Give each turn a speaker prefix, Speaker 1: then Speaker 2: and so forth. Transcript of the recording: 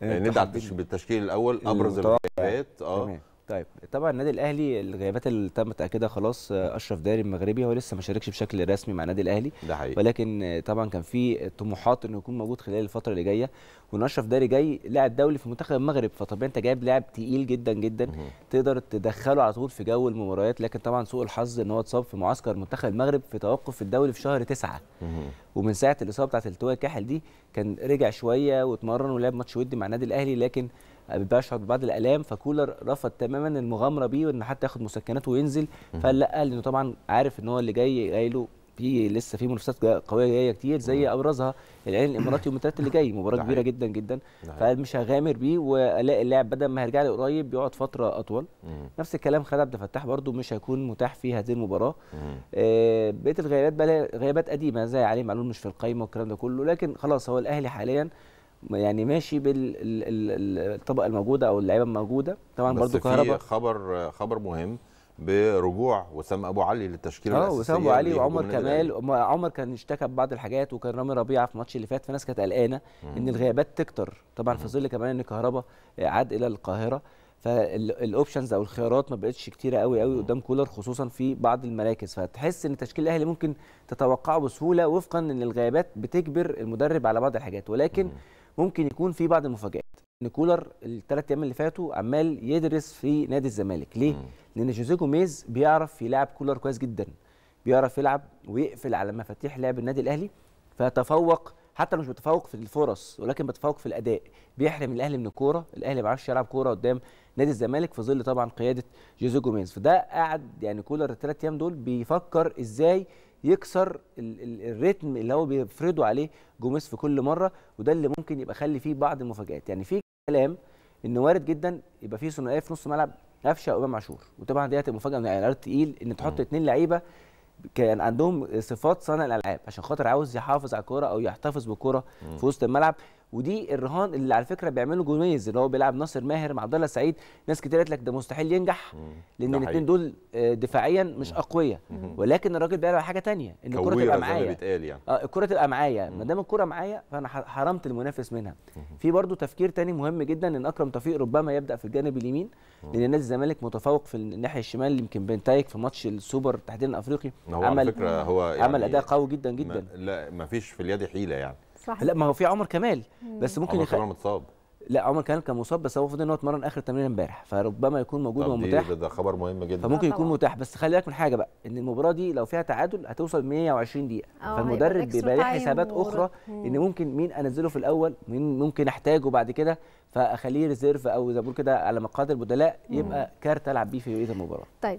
Speaker 1: يعني إيه، نبدا بالتشكيل الاول ابرز الغيابات اه طيب طبعا النادي الاهلي الغيابات اللي تم تاكيدها خلاص آه، اشرف داري المغربي هو لسه ما شاركش بشكل رسمي مع النادي الاهلي ده حقيقي. ولكن آه، طبعا كان في طموحات انه يكون موجود خلال الفتره اللي جايه وان اشرف داري جاي لاعب دولي في منتخب المغرب فطبعا انت جايب لاعب تقيل جدا جدا مه. تقدر تدخله على طول في جو المباريات لكن طبعا سوء الحظ ان هو اتصاب في معسكر منتخب المغرب في توقف الدولي في شهر مه. ومن ساعه الاصابه بتاعت التواء كحل دي كان رجع شويه واتمرن ولعب ماتش ودي مع النادي الاهلي لكن بيشعر ببعض الالام فكولر رفض تماما المغامره بيه وان حتى ياخد مسكناته وينزل فقال لا لانه طبعا عارف ان هو اللي جاي جاي له في لسه في منافسات قويه جايه كتير زي ابرزها العين الاماراتي يوم الثلاث اللي جاي مباراه كبيره جدا جدا فقال مش هغامر بيه والاقي اللاعب بدل ما هيرجع لي قريب يقعد فتره اطول مم. نفس الكلام خالد عبد الفتاح برده مش هيكون متاح في هذه المباراه آه بقيه الغيابات بقى غيابات قديمه زي علي معلول مش في القايمه والكلام ده كله لكن خلاص هو الاهلي حاليا يعني ماشي بالطبقه الموجوده او اللعيبه الموجوده طبعا برضو كهرباء خبر خبر مهم برجوع وسام ابو علي للتشكيله آه، الاساسيه اه وسام ابو علي وعمر كمال عمر كان اشتكى ببعض الحاجات وكان رامي ربيعه في الماتش اللي فات فالناس كانت قلقانه ان الغيابات تكتر طبعا في ظل كمان ان كهربا عاد الى القاهره فالاوبشنز او الخيارات ما بقتش كتيره قوي قوي قدام كولر خصوصا في بعض المراكز فتحس ان تشكيل الاهلي ممكن تتوقعه بسهوله وفقا ان الغيابات بتجبر المدرب على بعض الحاجات ولكن ممكن يكون في بعض المفاجات ان كولر الثلاث ايام اللي فاتوا عمال يدرس في نادي الزمالك ليه؟ لان جوزيه جوميز بيعرف يلعب كولر كويس جدا بيعرف يلعب ويقفل على مفاتيح لعب النادي الاهلي فتفوق حتى لو مش متفوق في الفرص ولكن متفوق في الاداء بيحرم الاهلي من الكوره الاهلي ما بيعرفش يلعب كوره قدام نادي الزمالك في ظل طبعا قياده جوزيه جوميز فده قعد يعني كولر الثلاث ايام دول بيفكر ازاي يكسر الريتم اللي هو بيفرضه عليه جوميز في كل مره وده اللي ممكن يبقى خلي فيه بعض المفاجات يعني في كلام ان وارد جدا يبقى في ثنائيه في نص ملعب قفشه وامام عاشور وطبعا دي هتبقى مفاجاه يعني العيار تقيل ان تحط اثنين لعيبه كان عندهم صفات صانع الالعاب عشان خاطر عاوز يحافظ على الكوره او يحتفظ بالكوره في وسط الملعب ودي الرهان اللي على فكره بيعمله جوميز اللي هو بيلعب ناصر ماهر مع عبد الله سعيد ناس كتير قالت لك ده مستحيل ينجح لان الاثنين دول آه، دفاعيا مش اقوياء ولكن الراجل بيلعب حاجه تانية ان الكره تبقى معايا يعني. اه الكره تبقى معايا ما دام الكره معايا فانا حرمت المنافس منها في برضو تفكير تاني مهم جدا ان اكرم توفيق ربما يبدا في الجانب اليمين لان نادي الزمالك متفوق في الناحيه الشمال يمكن بنتايك في ماتش السوبر تحديدا الافريقي هو عمل فكرة هو يعني عمل اداء قوي جدا جدا ما لا ما فيش في اليد حيله يعني صح لا ما هو في عمر كمال بس ممكن عمر يخ... كمال متصاب لا عمر كمال كان مصاب بس هو المفروض ان هو اتمرن اخر تمرين امبارح فربما يكون موجود ومتاح ده خبر مهم جدا فممكن يكون متاح بس خلي بالك من حاجه بقى ان المباراه دي لو فيها تعادل هتوصل 120 دقيقه آه، فالمدرب بيبقى ليه حسابات اخرى ان ممكن مين انزله في الاول مين ممكن احتاجه بعد كده فاخليه ريزيرف او زي ما بقول كده على مقادير البدلاء يبقى كارت العب بيه في بقيه المباراه طيب